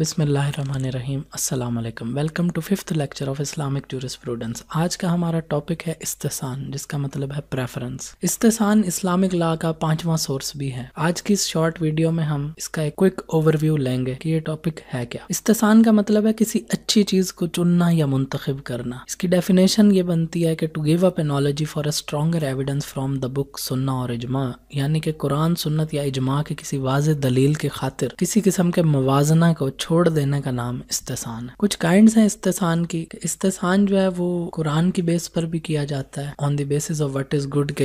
بسم اللہ الرحمن الرحیم السلام علیکم welcome to fifth lecture of Islamic prudence آج کا ہمارا ٹاپک ہے استحسان جس کا مطلب ہے پریفرنس استحسان اسلامک لا کا پانچواں سورس بھی ہے آج کی اس شارٹ ویڈیو میں ہم اس کا ایک کوئک اوور ویو لیں گے کہ یہ ٹاپک ہے کیا استحسان کا مطلب ہے کسی اچھی چیز کو چننا یا منتخب کرنا اس کی ڈیفینیشن یہ بنتی ہے کہ to give up analogy for a stronger evidence from the book سننا اور اجماع یعنی کہ قرآن سنت یا اجماع کے کسی واضح دلیل کے خاطر کسی قسم کے موازنہ کو چھوڑ دینے کا نام استحسان ہے کچھ کائنڈز ہیں استحسان کی استحسان جو ہے وہ قرآن کی بیس پر بھی کیا جاتا ہے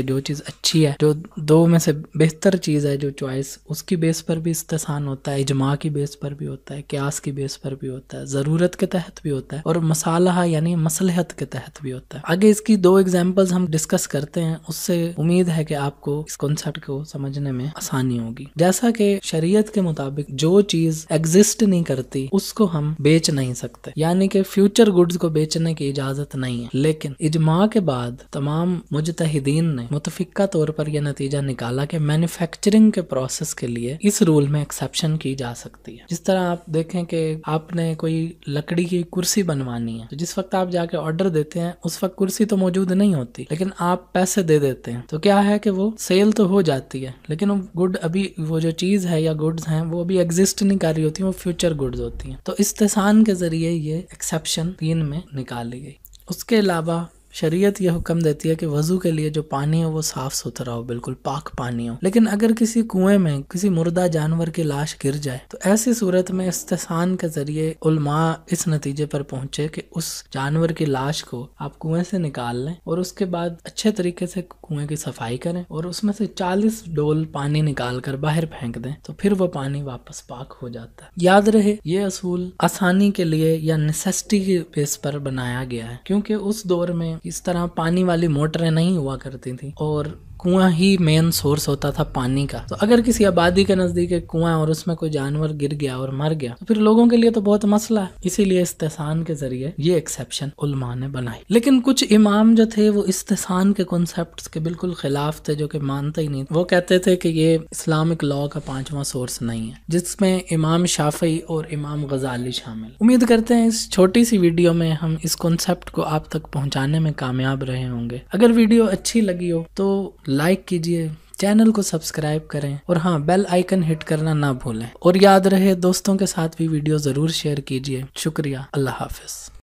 جو چیز اچھی ہے جو دو میں سے بہتر چیز ہے جو چوائس اس کی بیس پر بھی استحسان ہوتا ہے اجماع کی بیس پر بھی ہوتا ہے کیاس کی بیس پر بھی ہوتا ہے ضرورت کے تحت بھی ہوتا ہے اور مسالحہ یعنی مصلحت کے تحت بھی ہوتا ہے آگے اس کی دو ایگزامپلز ہم ڈسکس کرتے ہیں اس سے امید ہے کہ آپ کو اس کنسپٹ کو سمجھنے میں آسانی ہوگی جیسا کہ شریعت کے مطابق جو چیز ایگزسٹ نہیں کر کرتی اس کو ہم بیچ نہیں سکتے یعنی کہ فیوچر گوڈز کو بیچنے کی اجازت نہیں ہے لیکن اجماع کے بعد تمام مجتہدین نے متفقہ طور پر یہ نتیجہ نکالا کہ مینوفیکچرنگ کے پروسیس کے لیے اس رول میں ایکسیپشن کی جا سکتی ہے جس طرح آپ دیکھیں کہ آپ نے کوئی لکڑی کی کرسی بنوانی ہے تو جس وقت آپ جا کے آرڈر دیتے ہیں اس وقت کرسی تو موجود نہیں ہوتی لیکن آپ پیسے دے دیتے ہیں تو کیا ہے کہ وہ سیل تو ہو جاتی ہے لیکن گڈ ابھی وہ جو چیز ہے یا گڈز ہیں وہ ابھی ایگزسٹ نہیں کر رہی ہوتی وہ فیوچر گڈز ہوتی ہیں تو استحصان کے ذریعے یہ ایکسیپشن تین میں نکالی گئی اس کے علاوہ شریعت یہ حکم دیتی ہے کہ وضو کے لیے جو پانی ہو وہ صاف ستھرا ہو بالکل پاک پانی ہو لیکن اگر کسی کنویں میں کسی مردہ جانور کی لاش گر جائے تو ایسی صورت میں استحصان کے ذریعے علماء اس نتیجے پر پہنچے کہ اس جانور کی لاش کو آپ کنویں سے نکال لیں اور اس کے بعد اچھے طریقے سے کنویں کی صفائی کریں اور اس میں سے چالیس ڈول پانی نکال کر باہر پھینک دیں تو پھر وہ پانی واپس پاک ہو جاتا ہے یاد رہے یہ اصول آسانی کے لیے یا نیسیسٹی کے بیس پر بنایا گیا ہے کیونکہ اس دور میں اس طرح پانی والی موٹریں نہیں ہوا کرتی تھیں اور کنواں ہی مین سورس ہوتا تھا پانی کا تو اگر کسی آبادی کے نزدیک ایک کنواں اور اس میں کوئی جانور گر گیا اور مر گیا تو پھر لوگوں کے لیے تو بہت مسئلہ ہے اسی لیے استحصان کے ذریعے یہ ایکسیپشن علماء نے بنائی لیکن کچھ امام جو تھے وہ استحصان کے کنسیپٹ کے بالکل خلاف تھے جو کہ مانتے ہی نہیں وہ کہتے تھے کہ یہ اسلامک لاء کا پانچواں سورس نہیں ہے جس میں امام شافعی اور امام غزالی شامل امید کرتے ہیں اس چھوٹی سی ویڈیو میں ہم اس کانسیپٹ کو آپ تک پہنچانے میں کامیاب رہے ہوں گے اگر ویڈیو اچھی لگی ہو تو لائک کیجیے چینل کو سبسکرائب کریں اور ہاں بیل آئیکن ہٹ کرنا نہ بھولیں اور یاد رہے دوستوں کے ساتھ بھی ویڈیو ضرور شیئر کیجیے شکریہ اللہ حافظ